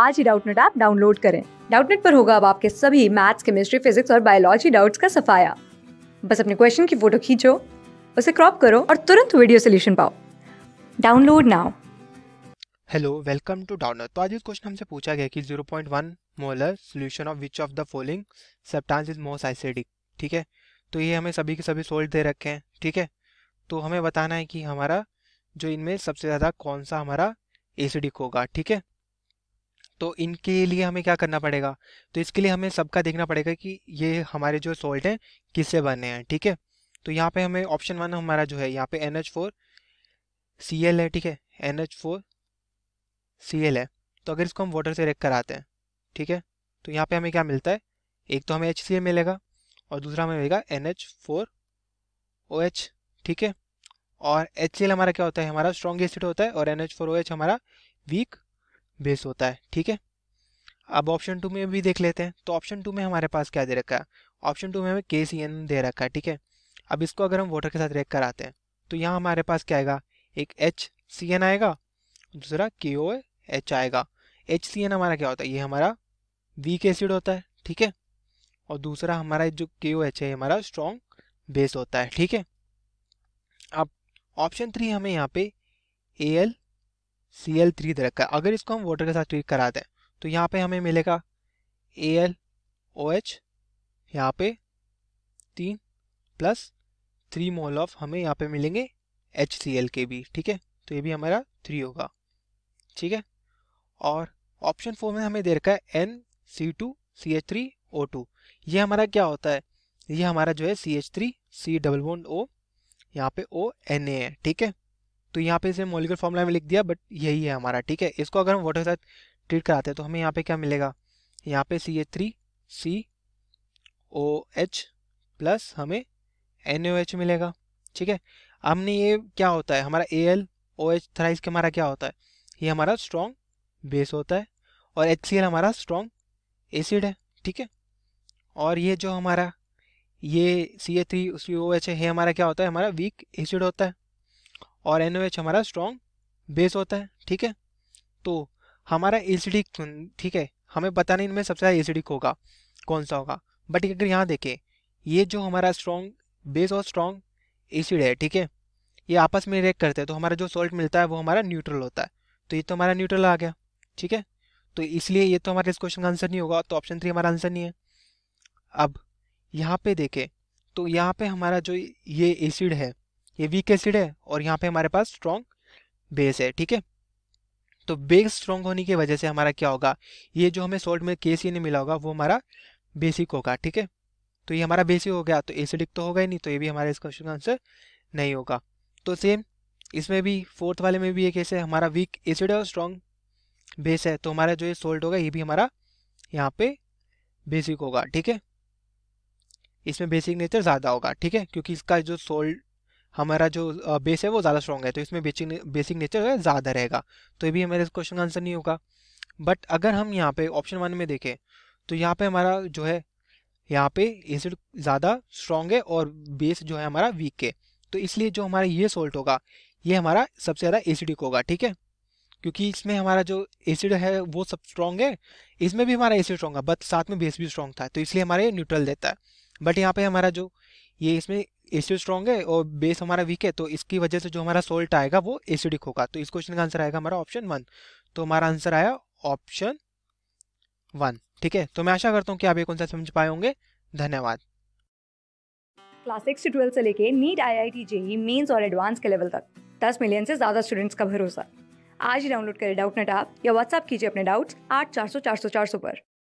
आज ही Doubtnut app download करें डाउटनेट पर होगा अब आपके सभी मैथ्स केमिस्ट्री फिजिक्स और बायोलॉजी डाउट्स का सफाया बस अपने क्वेश्चन की फोटो खींचो उसे क्रॉप करो और तुरंत वीडियो सोल्यूशन पाओ download now hello welcome to Doubtnut तो आज इस क्वेश्चन हमसे पूछा गया कि 0.1 molar solution of which of the following substance is most acidic ठीक है तो ये हमें सभी के सभी सोल्ट दे रखे हैं ठीक है तो हमें बताना है कि हमारा जो इनमें सबसे ज़्यादा कौन सा हमारा एसिडिक होगा ठीक है तो इनके लिए हमें क्या करना पड़ेगा तो इसके लिए हमें सबका देखना पड़ेगा कि ये हमारे जो सॉल्ट हैं किससे बने हैं ठीक है तो यहाँ पे हमें ऑप्शन वन हमारा जो है यहाँ पे N H four C L है ठीक है N H four C L है तो अगर इसको हम वाटर से रेक कराते हैं ठीक है तो यहाँ पे हमें क्या मिलता है एक तो हमें एच सी एल मिलेगा और दूसरा हमें मिलेगा N H four O H ठीक है और एच सी एल हमारा क्या होता है हमारा स्ट्रॉन्ग एसिड होता है और N H four O H हमारा वीक बेस होता है ठीक है अब ऑप्शन टू में भी देख लेते हैं तो ऑप्शन टू में हमारे पास क्या दे रखा है ऑप्शन टू में हमें के सी एन दे रखा है ठीक है अब इसको अगर हम वाटर के साथ रेक कराते हैं तो यहाँ हमारे पास क्या आएगा एक एच सी एन आएगा दूसरा के ओ एच आएगा एच सी एन हमारा क्या होता है ये हमारा वीक एसिड होता है ठीक है और दूसरा हमारा जो के ओ एच है हमारा स्ट्रॉन्ग बेस होता है ठीक है अब ऑप्शन थ्री हमें यहाँ पे A L C L three दे रखा है अगर इसको हम वाटर के साथ ट्रीट करा दें तो यहाँ पे हमें मिलेगा ए एल ओ एच यहाँ पे तीन प्लस थ्री मोल ऑफ हमें यहाँ पे मिलेंगे एच सी एल के भी ठीक है तो ये भी हमारा थ्री होगा ठीक है और ऑप्शन फोर में हमें दे रखा है N C two C H three O two ये हमारा क्या होता है ये हमारा जो है C H three C double one O यहाँ पे ओ एन ए है ठीक है तो यहाँ पे इसे मोलिकुलर फॉर्मूला में लिख दिया बट यही है हमारा ठीक है इसको अगर हम वाटर के साथ ट्रीट कराते हैं तो हमें यहाँ पे क्या मिलेगा यहाँ पे C H three C O H plus हमें एन ओ एच मिलेगा ठीक है हमने ये क्या होता है हमारा A L O H thrice के हमारा क्या होता है ये हमारा स्ट्रॉन्ग बेस होता है और एच सी एल हमारा स्ट्रॉन्ग एसिड है ठीक है और ये जो हमारा ये सी ए थ्री सी ओ एच है हमारा क्या होता है हमारा वीक एसिड होता है और एन हमारा स्ट्रॉन्ग बेस होता है ठीक है तो हमारा एसिडिक ठीक है हमें पता नहीं इनमें सबसे ज़्यादा एसिडिक होगा कौन सा होगा बट अगर यहाँ देखें ये जो हमारा स्ट्रॉन्ग बेस और स्ट्रॉन्ग एसिड है ठीक है ये आपस में रिएक्ट करते हैं तो हमारा जो सॉल्ट मिलता है वो हमारा न्यूट्रल होता है तो ये तो हमारा न्यूट्रल आ गया ठीक है तो इसलिए ये तो हमारे इस क्वेश्चन का आंसर नहीं होगा तो ऑप्शन थ्री हमारा आंसर नहीं है अब यहाँ पे देखें तो यहाँ पे हमारा जो ये एसिड है ये वीक एसिड है और यहाँ पे हमारे पास स्ट्रॉन्ग बेस है ठीक है तो बेस स्ट्रॉन्ग होने की वजह से हमारा क्या होगा ये जो हमें सॉल्ट में सी मिला होगा वो हमारा बेसिक होगा ठीक है तो ये हमारा बेसिक हो गया तो एसिडिक तो होगा ही नहीं तो ये भी हमारे इस क्वेश्चन का आंसर नहीं होगा तो सेम इसमें भी फोर्थ वाले में भी ये कैसे हमारा वीक एसिड है और स्ट्रॉन्ग बेस है तो हमारा जो ये सोल्ट होगा ये भी हमारा यहाँ पे बेसिक होगा ठीक है इसमें बेसिक नेचर ज़्यादा होगा ठीक है क्योंकि इसका जो सोल्ट हमारा जो बेस है वो ज़्यादा स्ट्रॉन्ग है तो इसमें बेसिक बेसिक नेचर है ज़्यादा रहेगा तो ये भी हमारे इस क्वेश्चन का आंसर नहीं होगा बट अगर हम यहाँ पे ऑप्शन वन में देखें तो यहाँ पे हमारा जो है यहाँ पे एसिड ज़्यादा स्ट्रॉन्ग है और बेस जो है हमारा वीक है तो इसलिए जो हमारा ये सोल्ट होगा ये हमारा सबसे ज़्यादा एसिडिक होगा ठीक है क्योंकि इसमें हमारा जो एसिड है वो सब स्ट्रॉन्ग है इसमें भी हमारा एसिड स्ट्रॉन्ग है बट साथ में बेस भी स्ट्रॉन्ग था तो इसलिए हमारा ये न्यूट्रल देता है बट यहाँ पे हमारा जो ये इसमें एसिड स्ट्रॉन्ग है और बेस हमारा वीक है तो इसकी वजह से जो हमारा सोल्ट आएगा वो एसिडिक होगा तो इस क्वेश्चन का आंसर आएगा हमारा ऑप्शन वन तो हमारा आंसर आया ऑप्शन वन ठीक है तो मैं आशा करता हूँ कि आप एक कौन सा समझ पाए होंगे धन्यवाद क्लास सिक्स से ट्वेल्थ से लेके NEET I I T JEE mains और एडवांस के लेवल तक दस मिलियन से ज़्यादा स्टूडेंट्स का भरोसा आज ही डाउनलोड करें डाउट नेट आप या व्हाट्सअप कीजिए अपने डाउट्स आठ चार सौ चार सौ चार सौ पर